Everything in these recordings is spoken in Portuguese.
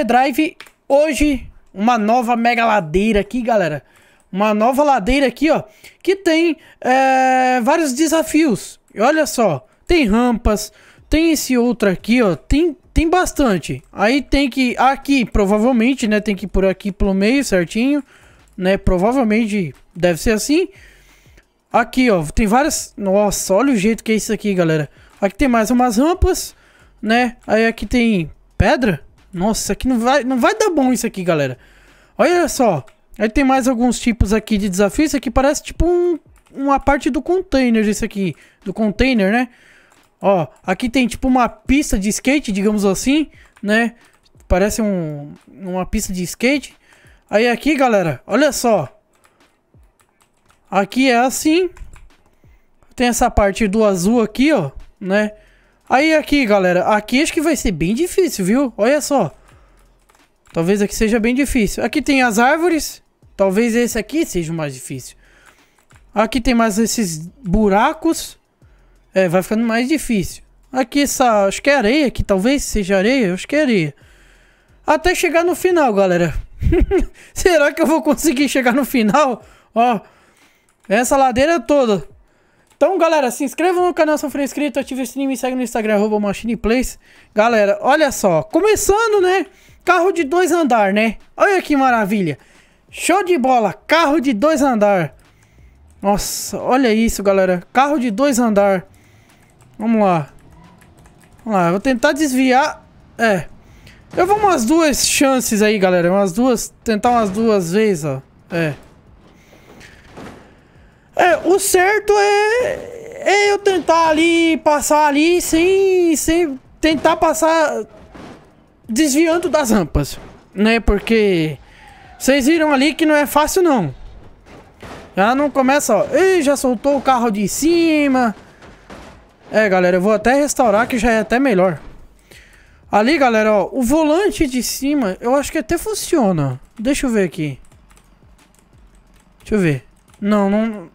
G-Drive. Hoje, uma nova mega ladeira aqui, galera. Uma nova ladeira aqui, ó. Que tem é, vários desafios. E olha só, tem rampas, tem esse outro aqui, ó. Tem, tem bastante. Aí tem que... Aqui, provavelmente, né? Tem que ir por aqui pelo meio, certinho. Né? Provavelmente deve ser assim. Aqui, ó. Tem várias... Nossa, olha o jeito que é isso aqui, galera. Aqui tem mais umas rampas, né? Aí aqui tem pedra. Nossa, isso aqui não vai, não vai dar bom isso aqui, galera. Olha só. Aí tem mais alguns tipos aqui de desafio. Isso aqui parece tipo um, uma parte do container, isso aqui. Do container, né? Ó, aqui tem tipo uma pista de skate, digamos assim, né? Parece um, uma pista de skate. Aí aqui, galera, olha só. Aqui é assim. Tem essa parte do azul aqui, ó, né? Aí aqui, galera. Aqui acho que vai ser bem difícil, viu? Olha só. Talvez aqui seja bem difícil. Aqui tem as árvores. Talvez esse aqui seja o mais difícil. Aqui tem mais esses buracos. É, vai ficando mais difícil. Aqui essa... Acho que é areia aqui. Talvez seja areia. Acho que é areia. Até chegar no final, galera. Será que eu vou conseguir chegar no final? Ó. Essa ladeira toda. Então, galera, se inscreva no canal se não for inscrito, ative o sininho e me segue no Instagram, arroba MachinePlace. Galera, olha só, começando, né? Carro de dois andar, né? Olha que maravilha. Show de bola, carro de dois andar. Nossa, olha isso, galera. Carro de dois andar. Vamos lá. Vamos lá, eu vou tentar desviar. É. Eu vou umas duas chances aí, galera. Umas duas, tentar umas duas vezes, ó. É. É, o certo é, é eu tentar ali, passar ali sem, sem tentar passar desviando das rampas, né? Porque vocês viram ali que não é fácil não. Já não começa, ó. Ih, já soltou o carro de cima. É, galera, eu vou até restaurar que já é até melhor. Ali, galera, ó, o volante de cima, eu acho que até funciona. Deixa eu ver aqui. Deixa eu ver. Não, não...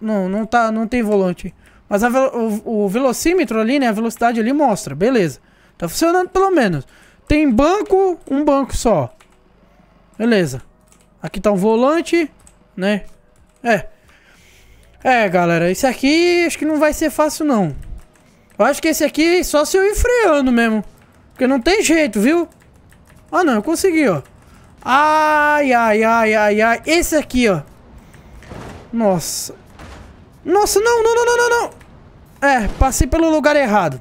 Não, não, tá, não tem volante. Mas a, o, o velocímetro ali, né? A velocidade ali mostra. Beleza. Tá funcionando pelo menos. Tem banco, um banco só. Beleza. Aqui tá um volante, né? É. É, galera. esse aqui acho que não vai ser fácil, não. Eu acho que esse aqui só se eu ir freando mesmo. Porque não tem jeito, viu? Ah, não. Eu consegui, ó. Ai, ai, ai, ai, ai. Esse aqui, ó. Nossa. Nossa, não, não, não, não, não, não. É, passei pelo lugar errado.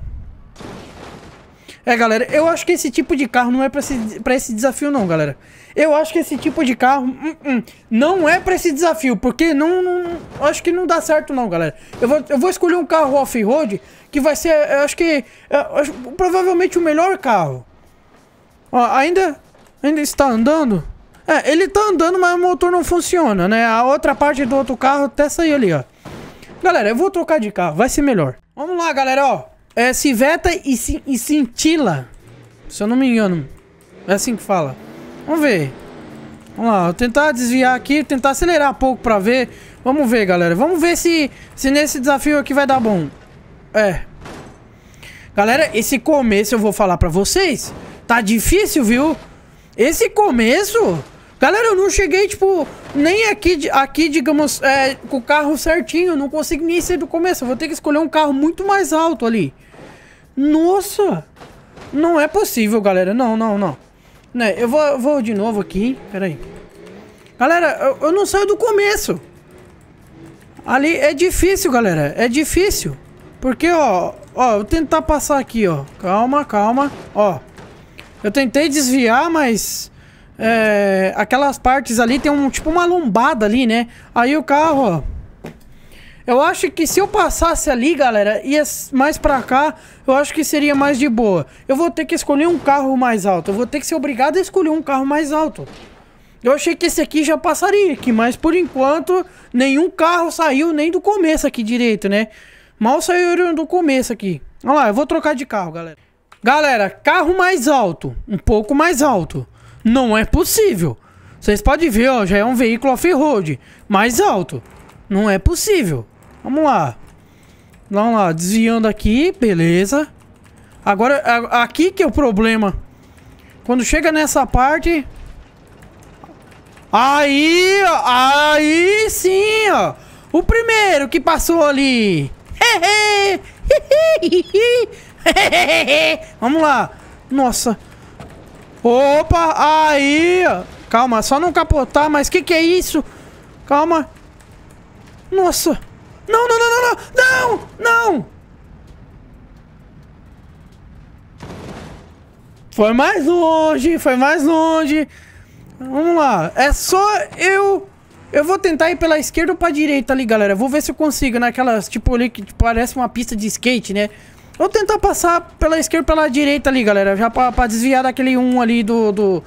É, galera, eu acho que esse tipo de carro não é pra esse, pra esse desafio não, galera. Eu acho que esse tipo de carro hum, hum, não é pra esse desafio, porque não, não, Acho que não dá certo não, galera. Eu vou, eu vou escolher um carro off-road que vai ser, eu acho que... Eu acho, provavelmente o melhor carro. Ó, ainda... Ainda está andando? É, ele tá andando, mas o motor não funciona, né? A outra parte do outro carro até saiu ali, ó. Galera, eu vou trocar de carro, vai ser melhor. Vamos lá, galera, ó. É Civeta e, e Cintila. Se eu não me engano. É assim que fala. Vamos ver. Vamos lá, vou tentar desviar aqui, tentar acelerar um pouco pra ver. Vamos ver, galera. Vamos ver se, se nesse desafio aqui vai dar bom. É. Galera, esse começo eu vou falar pra vocês. Tá difícil, viu? Esse começo... Galera, eu não cheguei, tipo, nem aqui, aqui digamos, é, com o carro certinho. Não consigo nem sair do começo. Eu vou ter que escolher um carro muito mais alto ali. Nossa! Não é possível, galera. Não, não, não. Né, eu vou, vou de novo aqui. Pera aí. Galera, eu, eu não saio do começo. Ali é difícil, galera. É difícil. Porque, ó, ó, eu tentar passar aqui, ó. Calma, calma. Ó. Eu tentei desviar, mas é, aquelas partes ali tem um tipo uma lombada ali, né? Aí o carro, ó. Eu acho que se eu passasse ali, galera, ia mais pra cá, eu acho que seria mais de boa. Eu vou ter que escolher um carro mais alto. Eu vou ter que ser obrigado a escolher um carro mais alto. Eu achei que esse aqui já passaria aqui, mas por enquanto nenhum carro saiu nem do começo aqui direito, né? Mal saiu do começo aqui. Olha lá, eu vou trocar de carro, galera. Galera, carro mais alto, um pouco mais alto. Não é possível. Vocês podem ver, ó, já é um veículo off-road, mais alto. Não é possível. Vamos lá. Vamos lá, desviando aqui, beleza. Agora, aqui que é o problema. Quando chega nessa parte... Aí, ó, aí sim, ó. O primeiro que passou ali. Vamos lá. Nossa. Opa, aí, ó. Calma, só não capotar, mas que que é isso? Calma. Nossa. Não, não, não, não, não. Não, não. Foi mais longe, foi mais longe. Vamos lá. É só eu... Eu vou tentar ir pela esquerda ou pra direita ali, galera. Vou ver se eu consigo naquelas, tipo ali, que parece uma pista de skate, né? Vou tentar passar pela esquerda pela direita ali, galera. Já pra, pra desviar daquele um ali do... Do,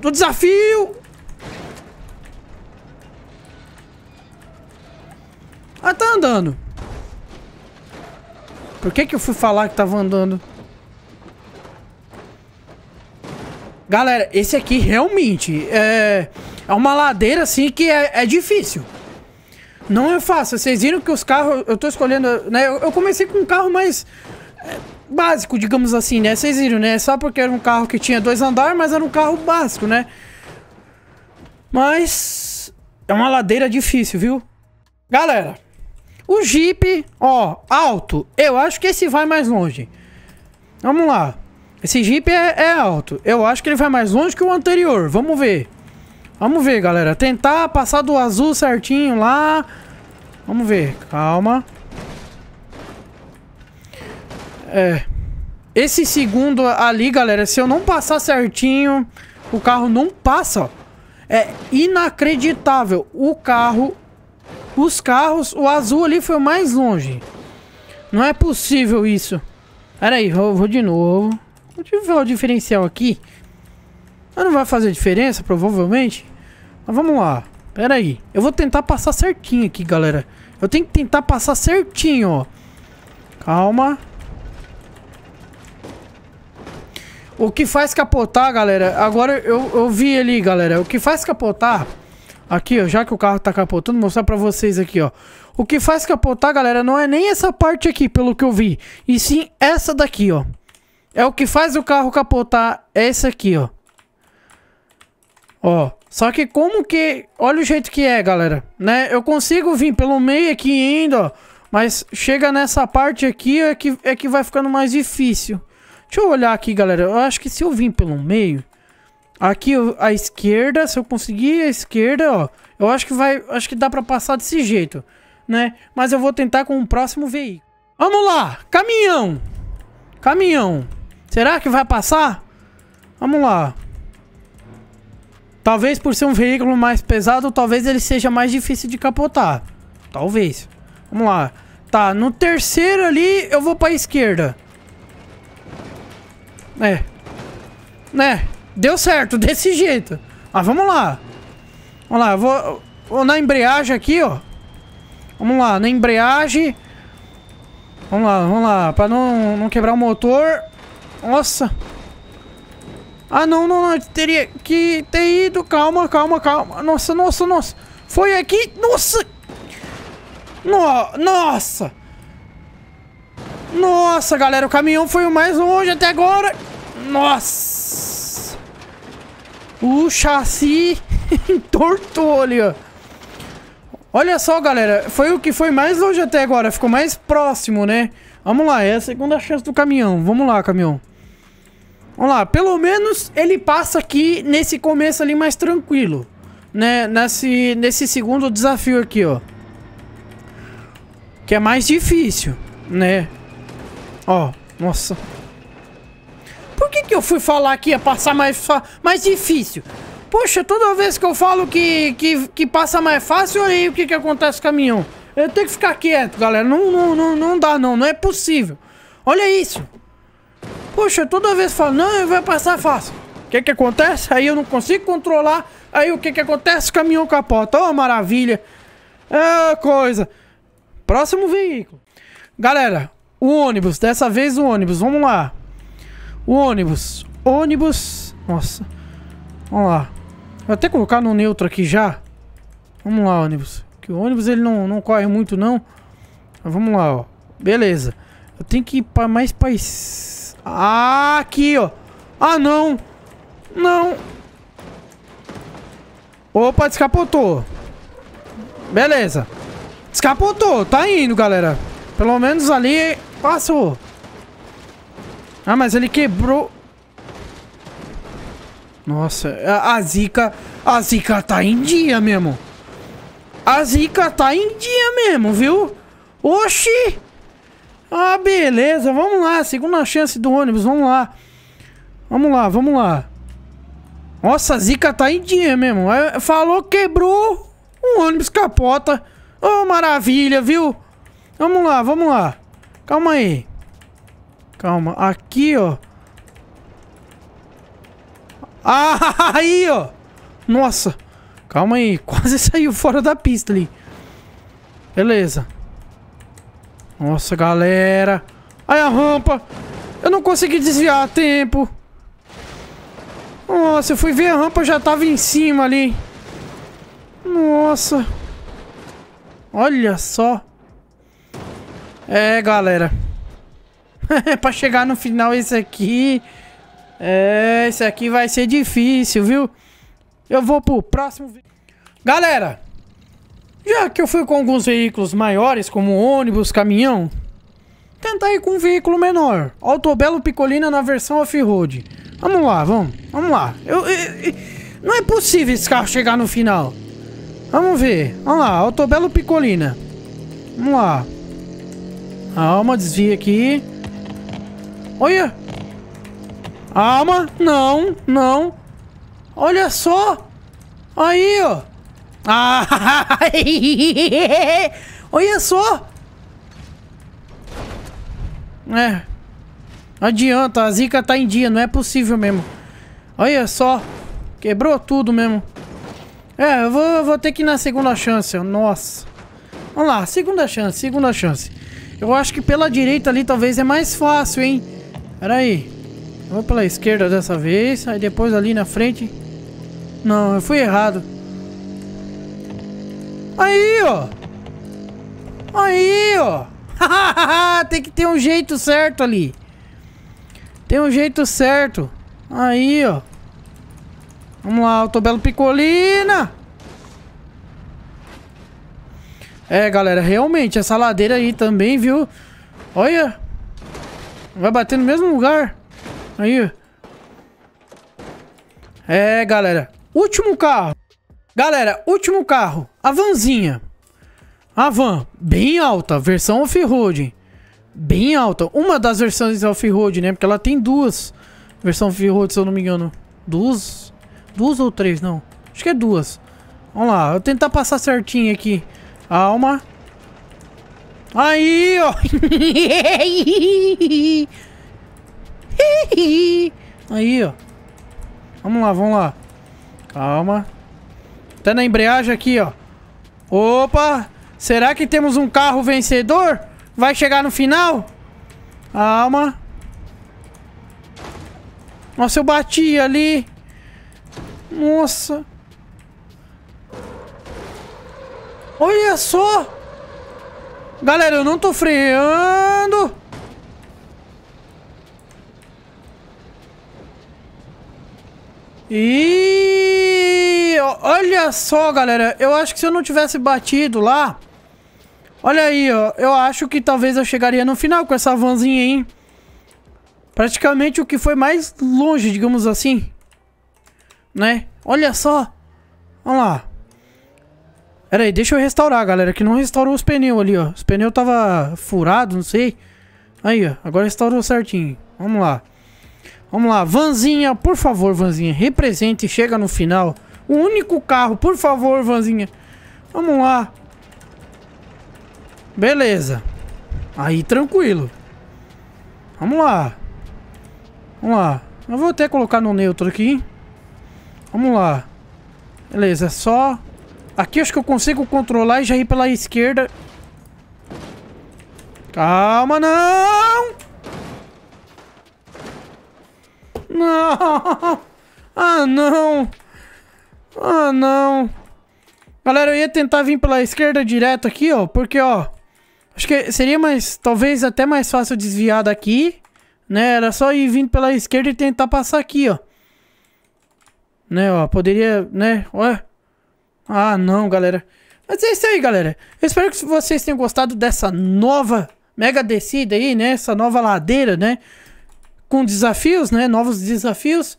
do desafio! Ah, tá andando. Por que que eu fui falar que tava andando? Galera, esse aqui realmente é, é uma ladeira assim que é, é difícil. Não é fácil. Vocês viram que os carros... Eu tô escolhendo... Né? Eu, eu comecei com um carro mais... É, básico, digamos assim, né? Vocês viram, né? Só porque era um carro que tinha dois andares, mas era um carro básico, né? Mas... É uma ladeira difícil, viu? Galera... O Jeep, ó, alto. Eu acho que esse vai mais longe. Vamos lá. Esse Jeep é, é alto. Eu acho que ele vai mais longe que o anterior. Vamos ver. Vamos ver, galera. Tentar passar do azul certinho lá. Vamos ver. Calma. É. Esse segundo ali, galera, se eu não passar certinho, o carro não passa, ó. É inacreditável. O carro... Os carros... O azul ali foi o mais longe. Não é possível isso. Pera aí, vou, vou de novo. Vou ver o diferencial aqui. Mas não vai fazer diferença, provavelmente. Mas vamos lá. Pera aí. Eu vou tentar passar certinho aqui, galera. Eu tenho que tentar passar certinho, ó. Calma. O que faz capotar, galera... Agora eu, eu vi ali, galera. O que faz capotar... Aqui, ó, já que o carro tá capotando, vou mostrar pra vocês aqui, ó. O que faz capotar, galera, não é nem essa parte aqui, pelo que eu vi. E sim essa daqui, ó. É o que faz o carro capotar, é essa aqui, ó. Ó. Só que como que... Olha o jeito que é, galera. Né? Eu consigo vir pelo meio aqui ainda, ó. Mas chega nessa parte aqui é que, é que vai ficando mais difícil. Deixa eu olhar aqui, galera. Eu acho que se eu vir pelo meio... Aqui a esquerda, se eu conseguir a esquerda, ó. Eu acho que vai, acho que dá para passar desse jeito, né? Mas eu vou tentar com o próximo veículo. Vamos lá, caminhão. Caminhão. Será que vai passar? Vamos lá. Talvez por ser um veículo mais pesado, talvez ele seja mais difícil de capotar. Talvez. Vamos lá. Tá, no terceiro ali eu vou pra esquerda. É. Né? Deu certo, desse jeito. Mas ah, vamos lá. Vamos lá, eu vou, vou na embreagem aqui, ó. Vamos lá, na embreagem. Vamos lá, vamos lá. Pra não, não quebrar o motor. Nossa. Nossa. Ah, não, não, não. Teria que ter ido. Calma, calma, calma. Nossa, nossa, nossa. Foi aqui. Nossa. No, nossa. Nossa, galera. O caminhão foi o mais longe até agora. Nossa. O chassi entortou ali, ó. Olha só, galera. Foi o que foi mais longe até agora. Ficou mais próximo, né? Vamos lá. É a segunda chance do caminhão. Vamos lá, caminhão. Vamos lá, pelo menos ele passa aqui nesse começo ali mais tranquilo. Né? Nesse, nesse segundo desafio aqui, ó. Que é mais difícil, né? Ó, nossa. Por que que eu fui falar que ia passar mais, mais difícil? Poxa, toda vez que eu falo que, que, que passa mais fácil, olha aí o que que acontece com o caminhão. Eu tenho que ficar quieto, galera. Não, não, não, não dá não, não é possível. Olha isso. Poxa, toda vez fala, não, vai passar fácil. O que que acontece? Aí eu não consigo controlar. Aí o que que acontece? O caminhão capota. Oh, maravilha. É coisa. Próximo veículo. Galera, o ônibus. Dessa vez o ônibus. Vamos lá. O ônibus. Ônibus. Nossa. Vamos lá. Vou até colocar no neutro aqui já. Vamos lá, ônibus. Que o ônibus ele não, não corre muito, não. Mas vamos lá, ó. Beleza. Eu tenho que ir pra mais pra ah, aqui, ó. Ah, não. Não. Opa, descapotou. Beleza. Descapotou. Tá indo, galera. Pelo menos ali passou. Ah, mas ele quebrou. Nossa, a, zica... A zica tá em dia mesmo. A zica tá em dia mesmo, viu? Oxi! Ah, beleza, vamos lá, segunda chance do ônibus, vamos lá. Vamos lá, vamos lá. Nossa, a zica tá em dia mesmo. É, falou, quebrou, um ônibus capota. Oh, maravilha, viu? Vamos lá, vamos lá. Calma aí. Calma, aqui, ó. Ah, aí, ó. Nossa. Calma aí, quase saiu fora da pista ali. Beleza. Nossa, galera. Olha a rampa. Eu não consegui desviar a tempo. Nossa, eu fui ver a rampa, já tava em cima ali. Nossa. Olha só. É, galera. pra chegar no final esse aqui... É, esse aqui vai ser difícil, viu? Eu vou pro próximo vídeo. Galera, já que eu fui com alguns veículos maiores, como ônibus, caminhão, tentar ir com um veículo menor. Autobelo Picolina na versão off-road. Vamos lá, vamos, vamos lá. Eu, eu, eu, não é possível esse carro chegar no final. Vamos ver, vamos lá, Autobelo Picolina. Vamos lá. Calma, desvia aqui. Olha! Calma, não, não. Olha só! Aí, ó! Ah! olha só! É. Não adianta, a zica tá em dia, não é possível mesmo. Olha só. Quebrou tudo mesmo. É, eu vou, eu vou ter que ir na segunda chance. Nossa. Vamos lá, segunda chance, segunda chance. Eu acho que pela direita ali talvez é mais fácil, hein? Pera aí. vou pela esquerda dessa vez. Aí depois ali na frente. Não, eu fui errado. Aí, ó. Aí, ó. Tem que ter um jeito certo ali. Tem um jeito certo. Aí, ó. Vamos lá, Autobelo Picolina. É, galera, realmente, essa ladeira aí também, viu? Olha. Vai bater no mesmo lugar. Aí. É, galera. Último carro. Galera, último carro, a vanzinha. A van, bem alta, versão off-road. Bem alta. Uma das versões off-road, né? Porque ela tem duas. Versão off-road, se eu não me engano. Duas? Duas ou três, não. Acho que é duas. Vamos lá, eu vou tentar passar certinho aqui. Calma. Aí, ó. Aí, ó. Vamos lá, vamos lá. Calma. Tá na embreagem aqui, ó. Opa! Será que temos um carro vencedor? Vai chegar no final? Calma. Nossa, eu bati ali. Nossa. Olha só. Galera, eu não tô freando. E Olha só, galera. Eu acho que se eu não tivesse batido lá... Olha aí, ó. Eu acho que talvez eu chegaria no final com essa vanzinha, hein? Praticamente o que foi mais longe, digamos assim. Né? Olha só. Vamos lá. Pera aí, deixa eu restaurar, galera, que não restaurou os pneus ali, ó. Os pneus tava furado, não sei. Aí, ó, agora restaurou certinho. Vamos lá. Vamos lá, Vanzinha, por favor, Vanzinha, represente, chega no final. O único carro, por favor, vanzinha. Vamos lá. Beleza. Aí, tranquilo. Vamos lá. Vamos lá. Eu vou até colocar no neutro aqui. Vamos lá. Beleza, é só... Aqui acho que eu consigo controlar e já ir pela esquerda. Calma, não! Não! Ah, não! Ah, não. Galera, eu ia tentar vir pela esquerda direto aqui, ó. Porque, ó... Acho que seria mais... Talvez até mais fácil desviar daqui. Né? Era só ir vindo pela esquerda e tentar passar aqui, ó. Né, ó. Poderia... Né? Ué? Ah, não, galera. Mas é isso aí, galera. Eu espero que vocês tenham gostado dessa nova mega descida aí, né? Essa nova ladeira, né? Com desafios, né? Novos desafios.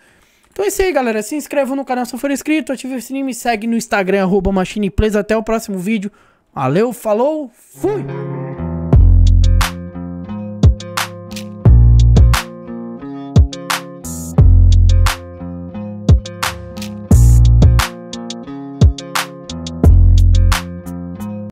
Então é isso aí, galera. Se inscreva no canal se não for inscrito, ative o sininho, me segue no Instagram, arroba Machine Plays. Até o próximo vídeo. Valeu, falou, fui!